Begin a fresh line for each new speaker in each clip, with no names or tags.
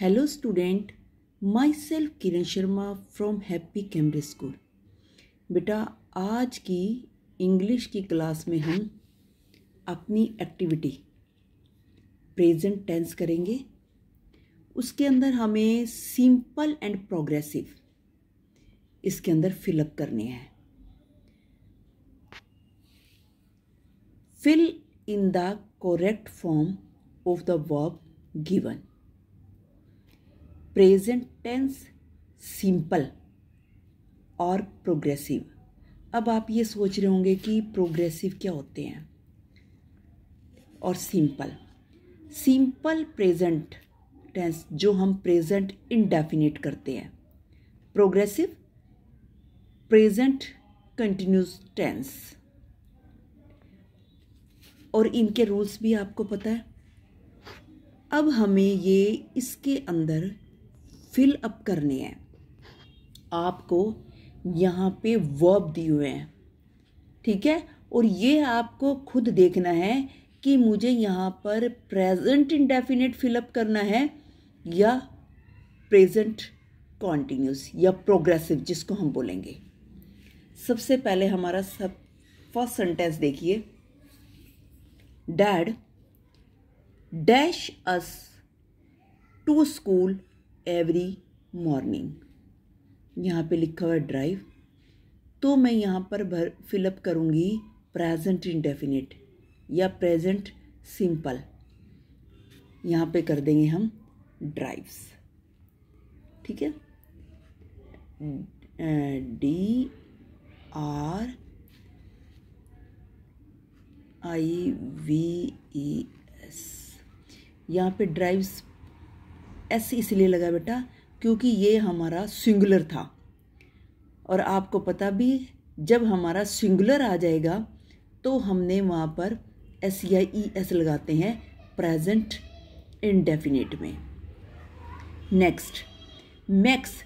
hello student myself Kiran Sharma from happy Cambridge school बेटा आज की इंग्लिश की क्लास में हम अपनी एक्टिविटी प्रेजेंट टेंस करेंगे उसके अंदर हमें सिंपल एंड प्रोग्रेसिव इसके अंदर फिलअप करने हैं fill in the correct form of the verb given present tense simple और प्रोग्रेसिव अब आप ये सोच रहे होंगे कि प्रोग्रेसिव क्या होते हैं और सिंपल सिंपल प्रेजेंट टेंस जो हम प्रेजेंट इनडेफिनेट करते हैं प्रोग्रेसिव प्रेजेंट कंटिन्यूस टेंस और इनके रूल्स भी आपको पता है अब हमें ये इसके अंदर फिल अप करने हैं आपको यहाँ पे वर्ब दिए हुए हैं ठीक है और ये आपको खुद देखना है कि मुझे यहाँ पर प्रेजेंट इंडेफिनेट फिलअप करना है या प्रेजेंट कॉन्टीन्यूस या प्रोग्रेसिव जिसको हम बोलेंगे सबसे पहले हमारा सब फर्स्ट सेंटेंस देखिए dad dash us to school every morning यहाँ पे लिखा हुआ ड्राइव तो मैं यहाँ पर भर फिलअप करूँगी प्रेजेंट इंडेफिनेट या प्रेजेंट सिंपल यहाँ पे कर देंगे हम ड्राइव्स ठीक है D R I V E S यहाँ पे ड्राइव्स एस इसलिए लगा बेटा क्योंकि ये हमारा सिंगुलर था और आपको पता भी जब हमारा सिंगुलर आ जाएगा तो हमने वहाँ पर एस या ई e, एस लगाते हैं प्रेजेंट इनडेफिनेट में next max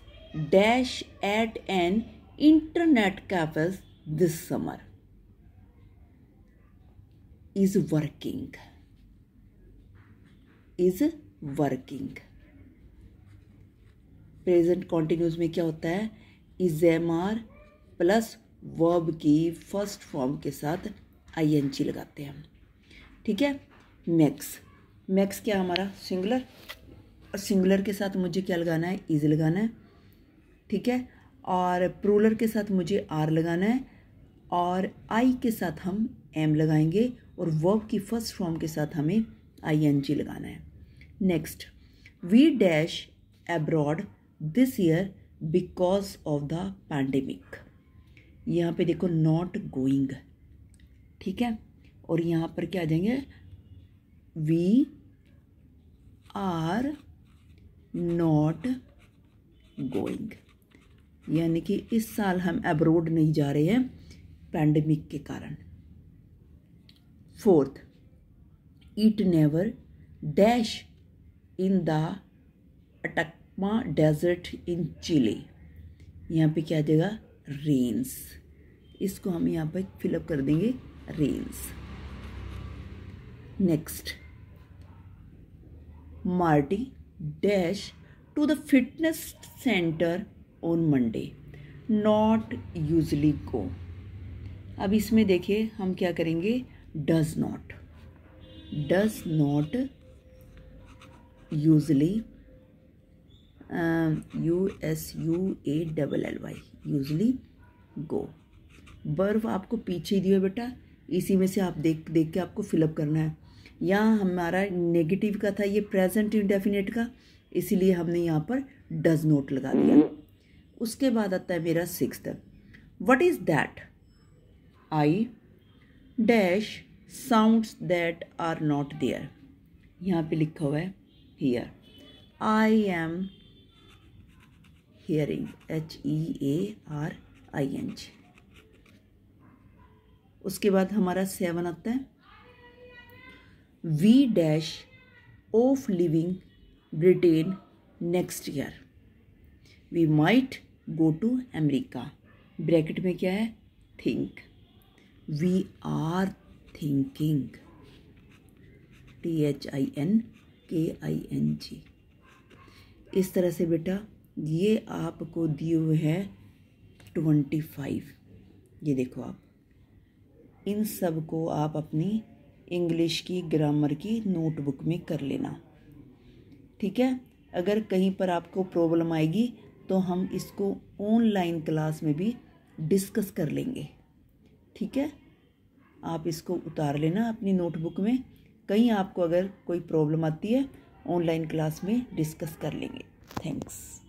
dash at an internet cafes this summer is working is working present continuous में क्या होता है is am are plus verb की फर्स्ट फॉर्म के साथ आई एन जी लगाते हैं ठीक है मैक्स मैक्स क्या हमारा सिंगुलर और सिंगुलर के साथ मुझे क्या लगाना है इज लगाना है ठीक है और प्रोलर के साथ मुझे आर लगाना है और आई के साथ हम एम लगाएंगे और वर्ब की फर्स्ट फॉर्म के साथ हमें आई एन जी लगाना है next we dash abroad this year because of the pandemic यहाँ पे देखो नॉट गोइंग ठीक है और यहाँ पर क्या आ जाएंगे वी आर नॉट गोइंग यानी कि इस साल हम अब्रोड नहीं जा रहे हैं पैंडमिक के कारण fourth it never dash in the Atacama desert in चिले यहाँ पे क्या आ जाएगा रेन्स इसको हम यहाँ पर फिलअप कर देंगे रेन्स next Marty dash to the fitness centre on Monday not usually go अब इसमें देखिए हम क्या करेंगे does not does not usually U S U A double L Y usually go बर्फ आपको पीछे ही दियो बेटा इसी में से आप देख देख के आपको फिलअप करना है यहाँ हमारा नेगेटिव का था ये प्रेजेंट इंडेफिनेट का इसीलिए हमने यहाँ पर डज नोट लगा दिया उसके बाद आता है मेरा six what is that I dash sounds that are not there यहाँ पे लिखा हुआ है here I am hearing H E A R I N G उसके बाद हमारा सेवन आता है we dash of living Britain next year we might go to America bracket में क्या है think we are thinking T H I N के I N G इस तरह से बेटा ये आपको दिए हुए है ट्वेंटी फाइव ये देखो आप इन सब को आप अपनी इंग्लिश की ग्रामर की नोटबुक में कर लेना ठीक है अगर कहीं पर आपको प्रॉब्लम आएगी तो हम इसको ऑनलाइन क्लास में भी डिस्कस कर लेंगे ठीक है आप इसको उतार लेना अपनी नोटबुक में कहीं आपको अगर कोई प्रॉब्लम आती है ऑनलाइन क्लास में डिस्कस कर लेंगे थैंक्स